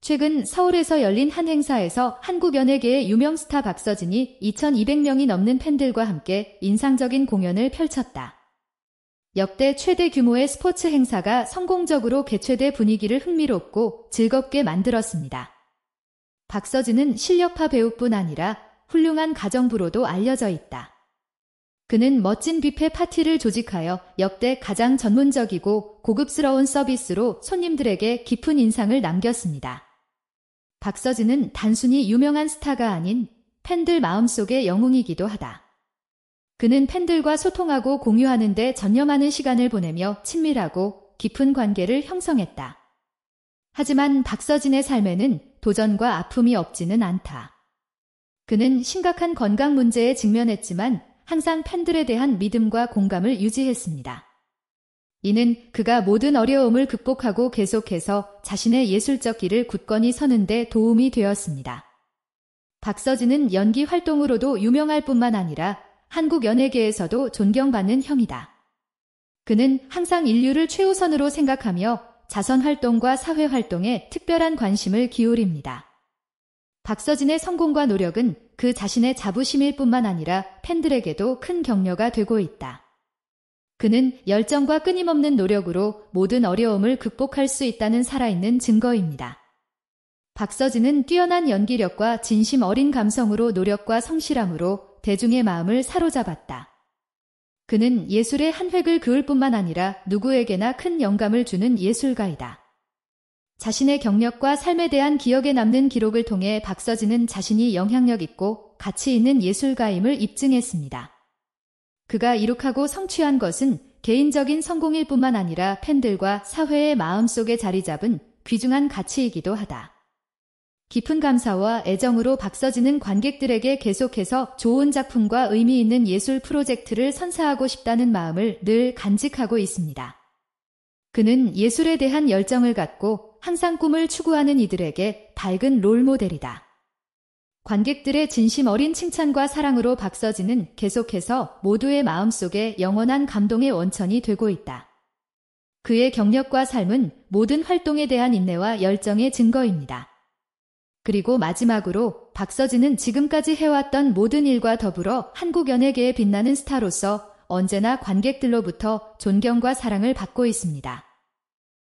최근 서울에서 열린 한 행사에서 한국 연예계의 유명 스타 박서진이 2,200명이 넘는 팬들과 함께 인상적인 공연을 펼쳤다. 역대 최대 규모의 스포츠 행사가 성공적으로 개최돼 분위기를 흥미롭고 즐겁게 만들었습니다. 박서진은 실력파 배우뿐 아니라 훌륭한 가정부로도 알려져 있다. 그는 멋진 뷔페 파티를 조직하여 역대 가장 전문적이고 고급스러운 서비스로 손님들에게 깊은 인상을 남겼습니다. 박서진은 단순히 유명한 스타가 아닌 팬들 마음속의 영웅이기도 하다. 그는 팬들과 소통하고 공유하는데 전념하는 시간을 보내며 친밀하고 깊은 관계를 형성했다. 하지만 박서진의 삶에는 도전과 아픔이 없지는 않다. 그는 심각한 건강 문제에 직면했지만 항상 팬들에 대한 믿음과 공감을 유지했습니다. 이는 그가 모든 어려움을 극복하고 계속해서 자신의 예술적 길을 굳건히 서는데 도움이 되었습니다. 박서진은 연기 활동으로도 유명할 뿐만 아니라 한국 연예계에서도 존경받는 형이다. 그는 항상 인류를 최우선으로 생각하며 자선 활동과 사회 활동에 특별한 관심을 기울입니다. 박서진의 성공과 노력은 그 자신의 자부심일 뿐만 아니라 팬들에게도 큰 격려가 되고 있다. 그는 열정과 끊임없는 노력으로 모든 어려움을 극복할 수 있다는 살아있는 증거입니다. 박서진은 뛰어난 연기력과 진심 어린 감성으로 노력과 성실함으로 대중의 마음을 사로잡았다. 그는 예술의 한 획을 그을 뿐만 아니라 누구에게나 큰 영감을 주는 예술가이다. 자신의 경력과 삶에 대한 기억에 남는 기록을 통해 박서진은 자신이 영향력 있고 가치 있는 예술가임을 입증했습니다. 그가 이룩하고 성취한 것은 개인적인 성공일 뿐만 아니라 팬들과 사회의 마음속에 자리 잡은 귀중한 가치이기도 하다. 깊은 감사와 애정으로 박서지는 관객들에게 계속해서 좋은 작품과 의미 있는 예술 프로젝트를 선사하고 싶다는 마음을 늘 간직하고 있습니다. 그는 예술에 대한 열정을 갖고 항상 꿈을 추구하는 이들에게 밝은 롤모델이다. 관객들의 진심 어린 칭찬과 사랑으로 박서진은 계속해서 모두의 마음속에 영원한 감동의 원천이 되고 있다. 그의 경력과 삶은 모든 활동에 대한 인내와 열정의 증거입니다. 그리고 마지막으로 박서진은 지금까지 해왔던 모든 일과 더불어 한국 연예계에 빛나는 스타로서 언제나 관객들로부터 존경과 사랑을 받고 있습니다.